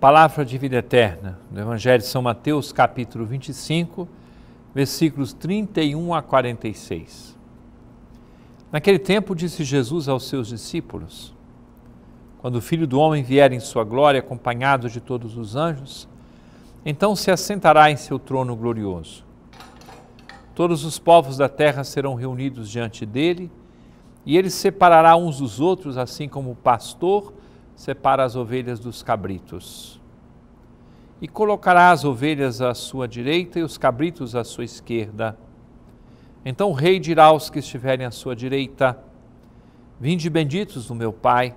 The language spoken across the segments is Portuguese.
Palavra de vida eterna, do Evangelho de São Mateus, capítulo 25, versículos 31 a 46. Naquele tempo disse Jesus aos seus discípulos: Quando o Filho do homem vier em sua glória, acompanhado de todos os anjos, então se assentará em seu trono glorioso. Todos os povos da terra serão reunidos diante dele, e ele separará uns dos outros, assim como o pastor separa as ovelhas dos cabritos. E colocará as ovelhas à sua direita e os cabritos à sua esquerda. Então o rei dirá aos que estiverem à sua direita: Vinde benditos do meu pai,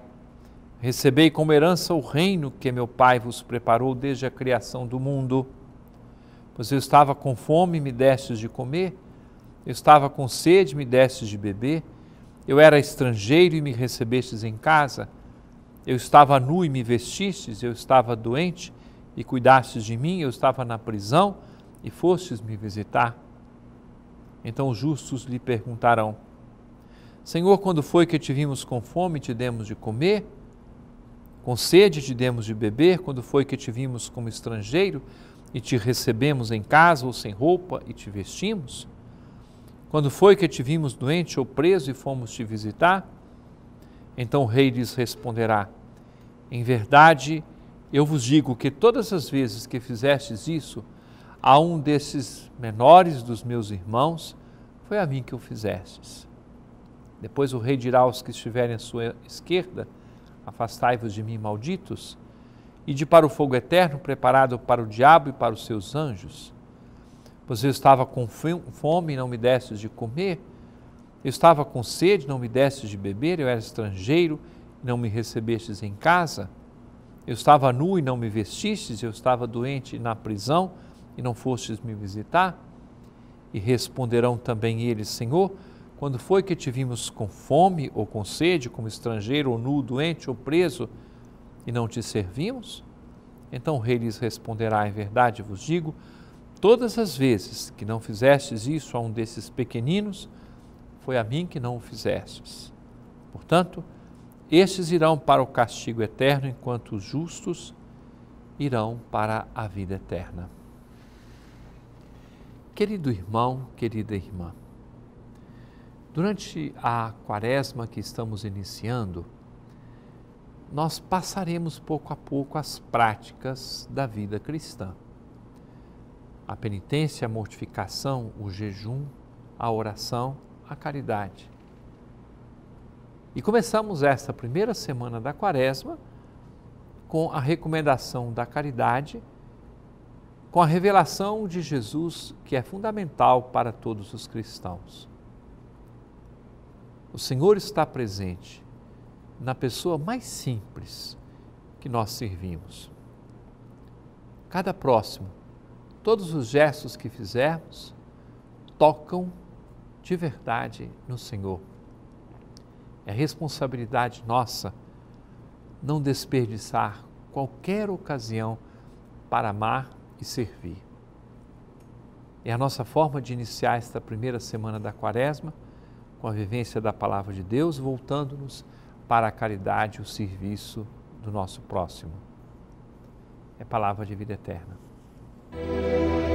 recebei como herança o reino que meu pai vos preparou desde a criação do mundo. Pois eu estava com fome e me destes de comer, eu estava com sede e me destes de beber, eu era estrangeiro e me recebestes em casa eu estava nu e me vestistes, eu estava doente e cuidastes de mim, eu estava na prisão e fostes me visitar. Então os justos lhe perguntarão: Senhor, quando foi que te vimos com fome e te demos de comer? Com sede te demos de beber? Quando foi que te vimos como estrangeiro e te recebemos em casa ou sem roupa e te vestimos? Quando foi que te vimos doente ou preso e fomos te visitar? Então o rei lhes responderá: em verdade, eu vos digo que todas as vezes que fizestes isso a um desses menores dos meus irmãos, foi a mim que o fizestes. Depois o rei dirá aos que estiverem à sua esquerda: Afastai-vos de mim, malditos, e de para o fogo eterno preparado para o diabo e para os seus anjos. Pois eu estava com fome e não me destes de comer, eu estava com sede e não me destes de beber, eu era estrangeiro não me recebestes em casa? Eu estava nu e não me vestistes, eu estava doente e na prisão e não fostes me visitar? E responderão também eles: Senhor, quando foi que te vimos com fome ou com sede, como estrangeiro ou nu, doente ou preso, e não te servimos? Então o rei lhes responderá: Em é verdade vos digo, todas as vezes que não fizestes isso a um desses pequeninos, foi a mim que não o fizestes. Portanto, estes irão para o castigo eterno, enquanto os justos irão para a vida eterna. Querido irmão, querida irmã, durante a quaresma que estamos iniciando, nós passaremos pouco a pouco as práticas da vida cristã. A penitência, a mortificação, o jejum, a oração, a caridade. E começamos esta primeira semana da Quaresma com a recomendação da caridade, com a revelação de Jesus que é fundamental para todos os cristãos. O Senhor está presente na pessoa mais simples que nós servimos. Cada próximo, todos os gestos que fizermos tocam de verdade no Senhor é responsabilidade nossa não desperdiçar qualquer ocasião para amar e servir. É a nossa forma de iniciar esta primeira semana da Quaresma com a vivência da palavra de Deus, voltando-nos para a caridade e o serviço do nosso próximo. É palavra de vida eterna.